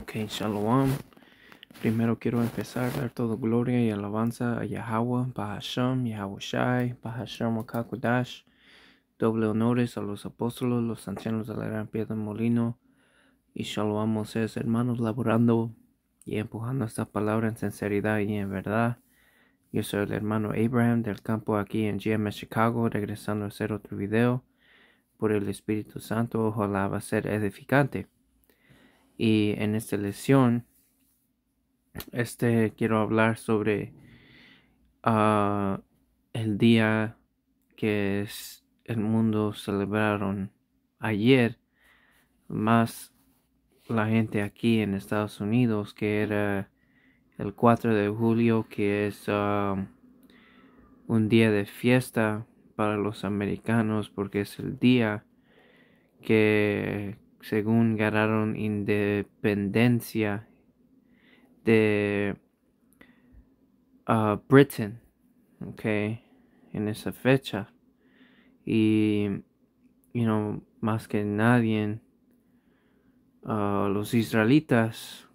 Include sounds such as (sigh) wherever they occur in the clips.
Ok, Shalom. Primero quiero empezar a dar toda gloria y alabanza a Yahweh, Bahasham, Yahweh Shai, Bahasham Doble honores a los apóstoles, los ancianos de la gran piedra molino. Y Shalom Moses, hermanos, laborando y empujando esta palabra en sinceridad y en verdad. Yo soy el hermano Abraham del campo aquí en GM Chicago, regresando a hacer otro video por el Espíritu Santo. Ojalá va a ser edificante. Y en esta lección, este quiero hablar sobre ah, el día que el mundo celebraron ayer, más la gente aquí en Estados Unidos, que era el 4 de julio, que es ah, un día de fiesta para los americanos, porque es el día que según ganaron independencia de ah, Britain, okay, en esa fecha. Y, you know, más que nadie, ah, los israelitas,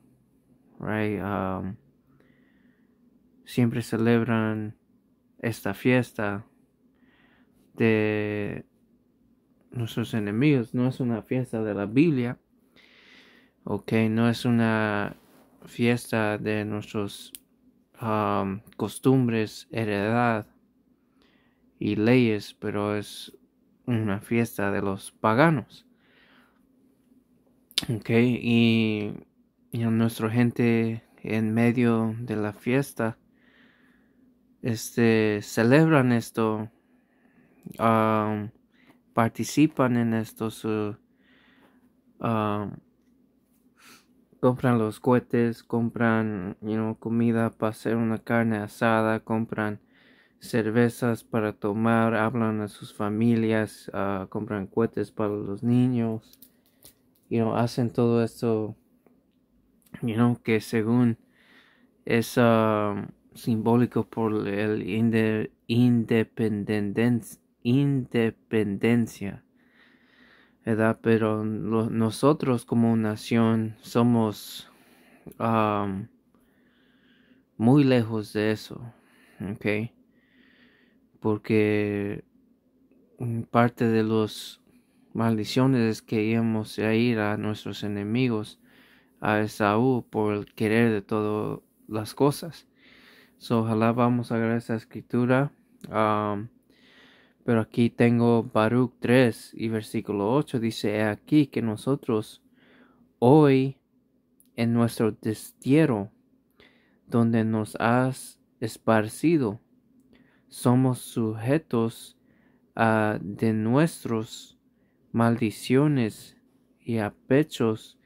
right, um, siempre celebran esta fiesta de nuestros enemigos. No es una fiesta de la Biblia. Ok, no es una fiesta de nuestros um, costumbres, heredad y leyes, pero es una fiesta de los paganos. Ok, y, nuestra gente en medio de la fiesta este celebran esto um, participan en estos, eh, ah, compran los cohetes, compran comida para hacer una carne asada, compran cervezas para tomar, hablan a sus familias, ah, compran cohetes para los niños, hacen todo esto, you que según es ah, simbólico por el independencia independencia. edad Pero nosotros como nación somos muy lejos de eso. ¿Ok? Porque parte de los maldiciones es que íbamos a ir a nuestros enemigos, a Esaú, por el querer de todas las cosas. ojalá vamos a ver esa escritura. Pero aquí tengo Baruch 3 y versículo 8 dice, aquí que nosotros hoy en nuestro destierro, donde nos has esparcido, somos sujetos a de nuestros maldiciones y pechos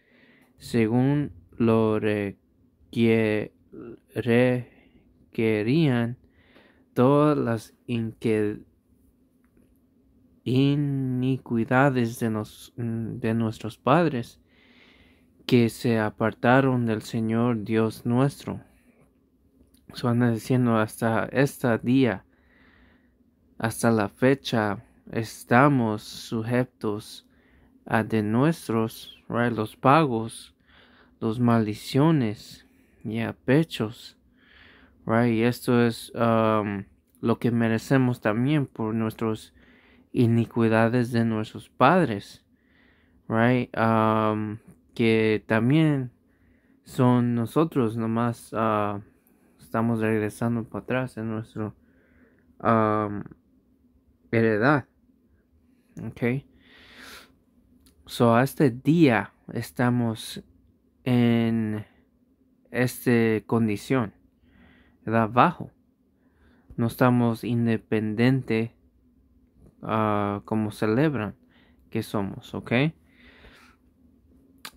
según lo requerían todas las inquietudes iniquidades de, de nuestros padres, que se apartaron del Señor Dios nuestro. son diciendo hasta este día, hasta la fecha, estamos sujetos a de nuestros, los pagos, los maldiciones y a pechos. Y esto es um, lo que merecemos también por nuestros iniquidades de nuestros padres, right? Um, que también son nosotros, nomás ah, estamos regresando para atrás en nuestro um, heredad, ok. So, a este día estamos en esta condición, De Bajo. No estamos independientes Ah, como celebran que somos, ¿ok?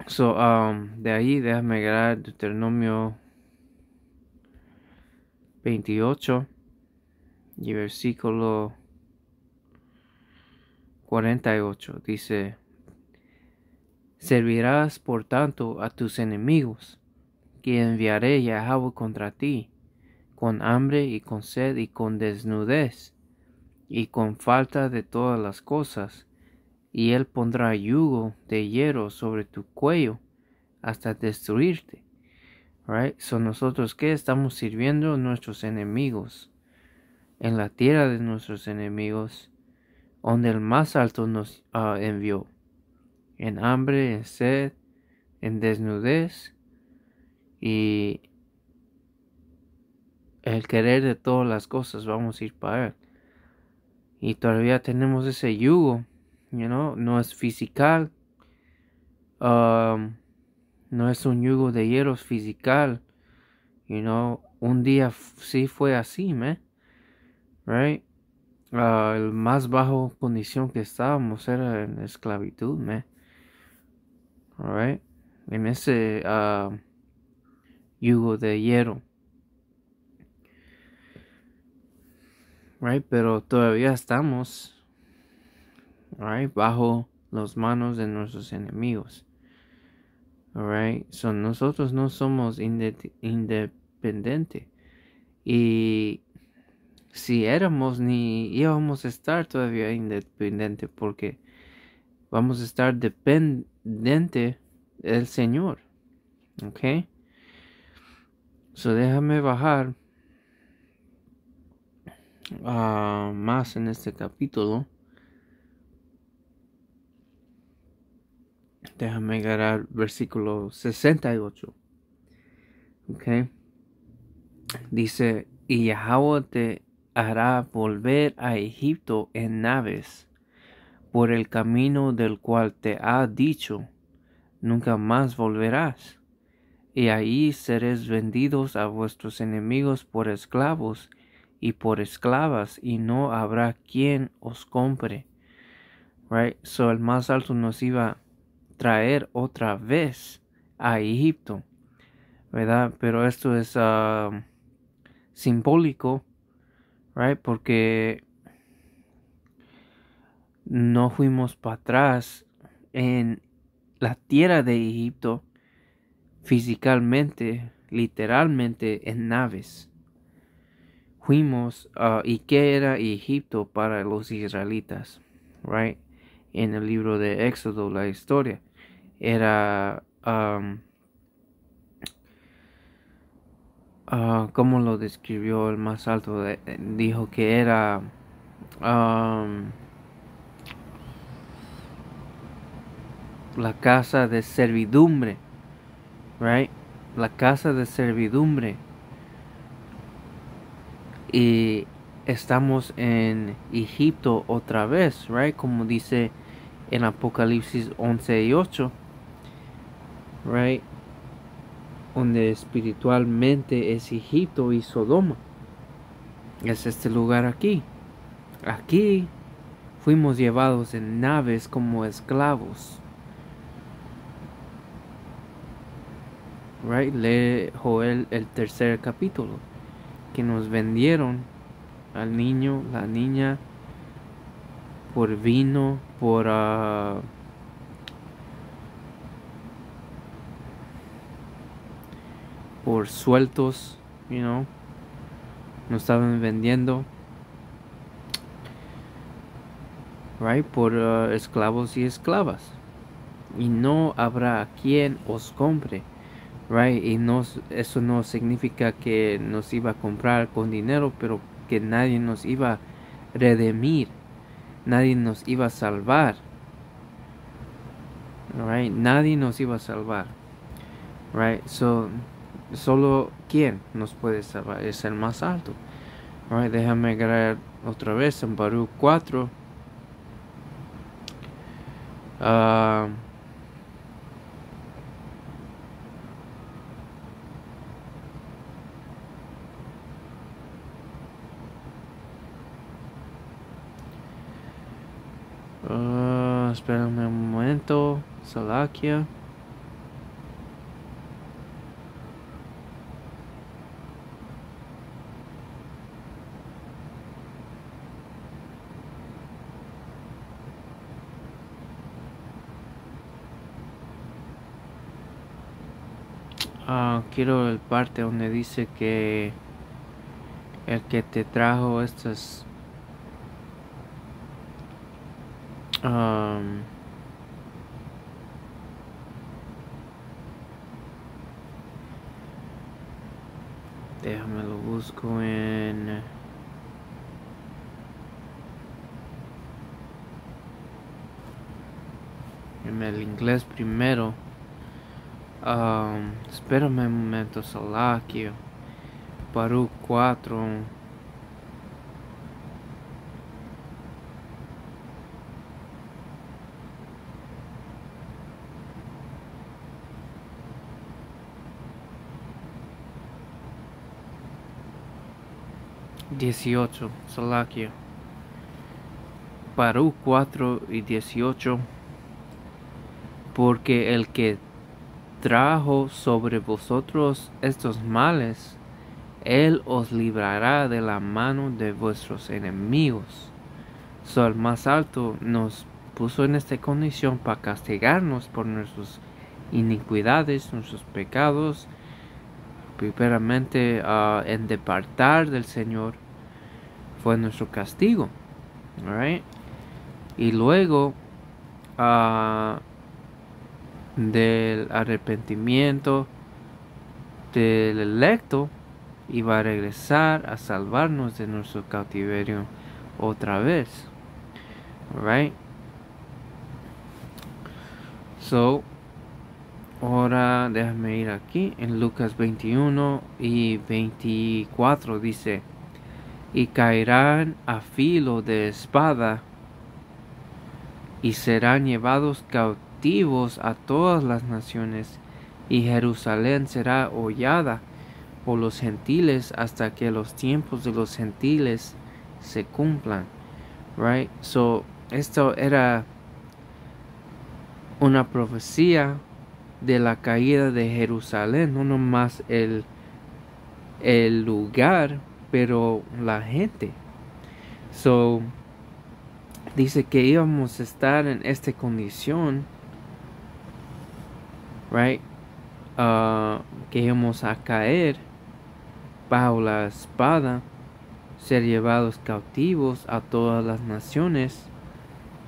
So, um, de ahí déjame agregar Deuteronomio 28 y versículo 48 dice, servirás por tanto a tus enemigos, que enviaré Yahweh contra ti, con hambre y con sed y con desnudez, y con falta de todas las cosas, y él pondrá yugo de hierro sobre tu cuello hasta destruirte. Right? Son nosotros que estamos sirviendo a nuestros enemigos, en la tierra de nuestros enemigos, donde el más alto nos ah, envió, en hambre, en sed, en desnudez y el querer de todas las cosas, vamos a ir para él. Y todavía tenemos ese yugo, you know? no es físico, um, no es un yugo de hierro físico, you know? un día sí fue así, ¿me? Right? Ah, el más bajo condición que estábamos era en esclavitud, ¿me? Alright? En ese ah, yugo de hierro. Pero todavía estamos bajo las manos de nuestros enemigos. Right, nosotros no somos independientes. Y si éramos ni íbamos a estar todavía independientes. porque vamos a estar dependientes del Señor. Ok. So déjame bajar Ah, más en este capítulo. Déjame agarrar versículo 68. Okay. Dice, y Yahweh te hará volver a Egipto en naves, por el camino del cual te ha dicho, nunca más volverás. Y ahí seréis vendidos a vuestros enemigos por esclavos, y por esclavas y no habrá quien os compre. Right? So el más alto nos iba a traer otra vez a Egipto. ¿Verdad? Pero esto es um, simbólico, right? Porque no fuimos para atrás en la tierra de Egipto físicamente, literalmente en naves fuimos ah, y qué era Egipto para los israelitas, right? En el libro de Éxodo, la historia era ah, como lo describió el más alto, dijo que era la casa de servidumbre, right? La casa de servidumbre y estamos en Egipto otra vez, right? Como dice en Apocalipsis 11 y 8, right? Donde espiritualmente es Egipto y Sodoma. Es este lugar aquí. Aquí fuimos llevados en naves como esclavos. Right? Lee Joel el tercer capítulo que nos vendieron al niño, la niña, por vino, por... Ah, por sueltos, you know, nos estaban vendiendo, right, por ah, esclavos y esclavas. Y no habrá quien os compre right? Y no, eso no significa que nos iba a comprar con dinero, pero que nadie nos iba a redimir, nadie nos iba a salvar, Nadie nos iba a salvar, right? So, solo quien nos puede salvar es el más alto, right? Déjame agregar otra vez en Baruch 4. ah espera un momento. Salakia. Ah, quiero el parte donde dice que el que te trajo estas Um, déjame lo busco en... En el inglés primero. Um, espérame un momento, Salakio. Baruch 4. 18, Salakia. Parú 4 y 18. Porque el que trajo sobre vosotros estos males, él os librará de la mano de vuestros enemigos. Sol más alto nos puso en esta condición para castigarnos por nuestras iniquidades, nuestros pecados, primeramente ah, en departar del Señor fue nuestro castigo. Y luego ah, del arrepentimiento del electo iba a regresar a salvarnos de nuestro cautiverio otra vez. Right? So, ahora déjame ir aquí en Lucas 21 y 24 dice y caerán a filo de espada y serán llevados cautivos a todas las naciones y Jerusalén será hollada por los gentiles hasta que los tiempos de los gentiles se cumplan. Right? So, esto era una profecía de la caída de Jerusalén, no nomás el, el lugar pero la gente. So, dice que íbamos a estar en esta condición, right? Ah, que íbamos a caer bajo la espada, ser llevados cautivos a todas las naciones,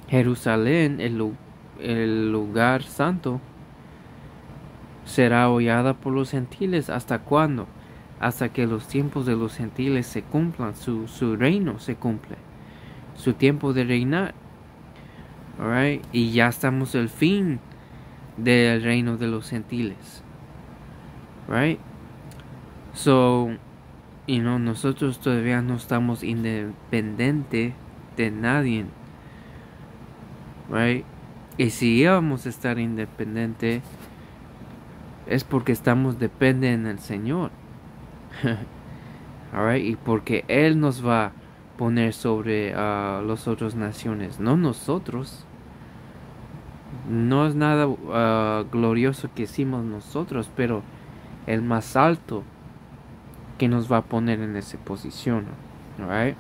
Jerusalén, el, el lugar santo, será hollada por los gentiles. ¿Hasta cuándo? hasta que los tiempos de los gentiles se cumplan, su, su reino se cumple, su tiempo de reinar. Y ya estamos al fin del reino de los gentiles. Right? So, you know, nosotros todavía no estamos independientes de nadie. Y si íbamos a estar independiente es porque estamos dependientes del Señor. (laughs) y porque Él nos va a poner sobre ah, las otras naciones, no nosotros. No es nada ah, glorioso que hicimos nosotros, pero el más alto que nos va a poner en esa posición. Alright.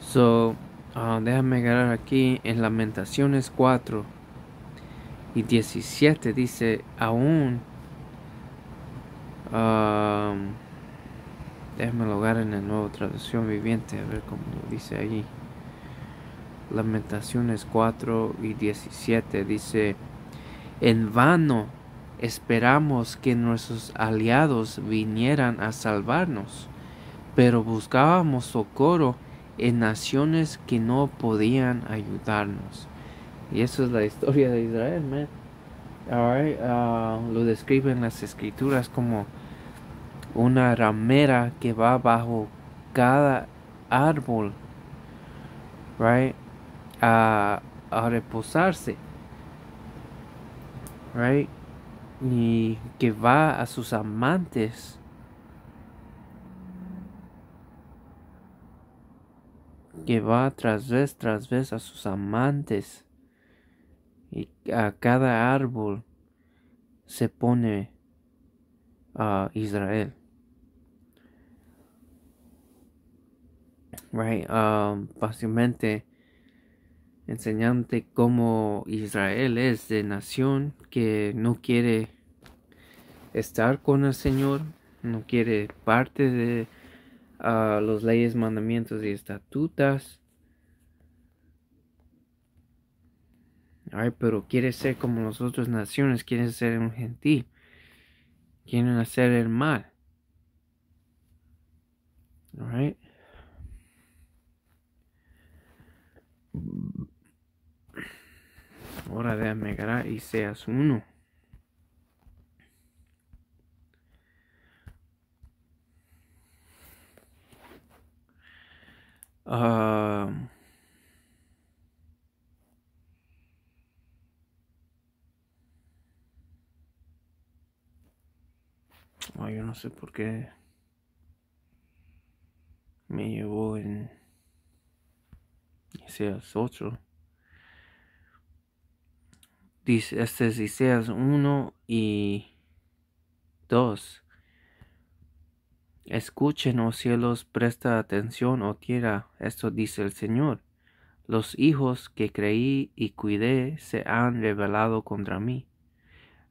So, ah, déjame agarrar aquí en Lamentaciones 4 y 17 dice, aún Déjenme déjame lograr en el nuevo traducción viviente, a ver cómo dice ahí. Lamentaciones 4 y 17 dice, en vano esperamos que nuestros aliados vinieran a salvarnos, pero buscábamos socorro en naciones que no podían ayudarnos. Y eso es la historia de Israel, man. Ah, lo describen las escrituras como una ramera que va bajo cada árbol, right? A, reposarse, right? Y que va a sus amantes. que va tras vez tras vez a sus amantes y a cada árbol se pone a ah, Israel. right? Um, fácilmente enseñante como Israel es de nación que no quiere estar con el Señor, no quiere parte de las ah, los leyes, mandamientos y estatutas. pero quiere ser como las otras naciones, quiere ser un gentil, quieren hacer el mal. right. Hora de amigar y seas uno. Ah yo no sé por qué me llevó en... Isaías 8. Dice, este es Isaías 1 y 2. Escuchen, oh cielos, presta atención, o oh tierra, esto dice el Señor. Los hijos que creí y cuidé se han rebelado contra mí.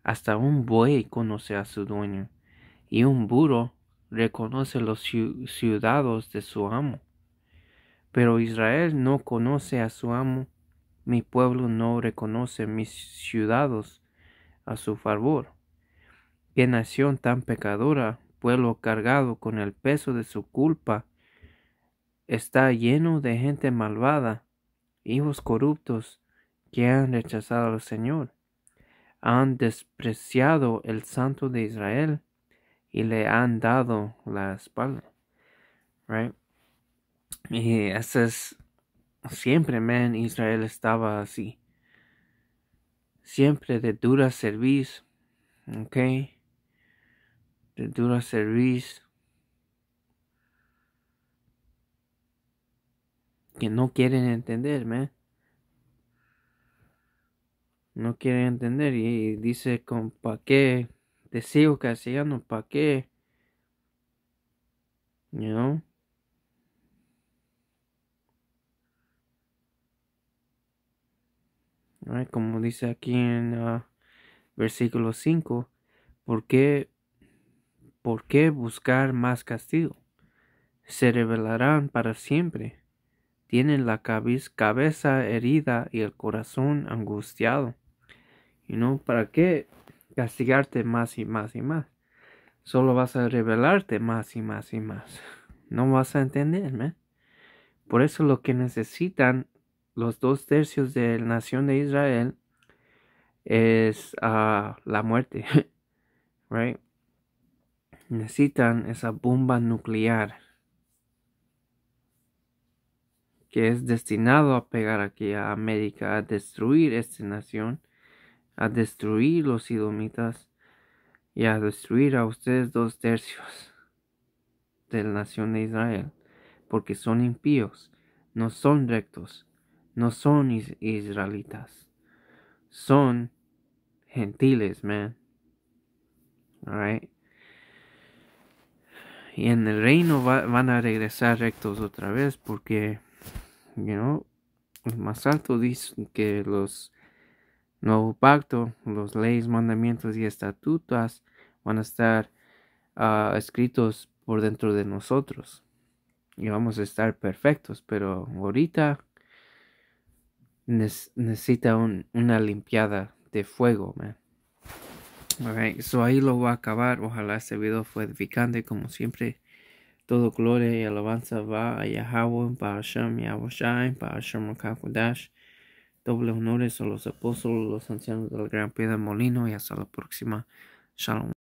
Hasta un buey conoce a su dueño, y un burro reconoce los ciudadanos de su amo. Pero Israel no conoce a su amo, mi pueblo no reconoce mis ciudados a su favor. Qué nación tan pecadora, pueblo cargado con el peso de su culpa, está lleno de gente malvada, hijos corruptos que han rechazado al Señor, han despreciado el Santo de Israel y le han dado la espalda. Y eh, eso es siempre, man, Israel estaba así. Siempre de dura serviz, ok. De dura serviz. Que no quieren entender, man. No quieren entender y, dice con pa' qué que sigo no pa' qué. ¿No? Como dice aquí en ah, versículo 5, ¿por qué, ¿por qué buscar más castigo? Se revelarán para siempre. Tienen la cabeza herida y el corazón angustiado. ¿Y no? ¿Para qué castigarte más y más y más? Solo vas a revelarte más y más y más. (laughs) No vas a entenderme. Por eso lo que necesitan los dos tercios de la nación de Israel es a ah, la muerte, (laughs) right? Necesitan esa bomba nuclear que es destinado a pegar aquí a América, a destruir esta nación, a destruir los idomitas, y a destruir a ustedes dos tercios de la nación de Israel, porque son impíos, no son rectos, no son israelitas. Son gentiles, man. Alright. Y en el reino van a regresar rectos otra vez porque, you know, el más alto dice que los nuevo pacto, los leyes, mandamientos y estatutos van a estar ah, escritos por dentro de nosotros. Y vamos a estar perfectos, pero ahorita necesita un, una limpiada de fuego, man. Alright, so ahí lo voy a acabar. Ojalá este video fue edificante, como siempre. Todo gloria y alabanza va a Yahweh, para Hashem, Yahweh para Hashem, Kakodash. Doble honores a los apóstoles, los ancianos del gran piedra molino y hasta la próxima. Shalom.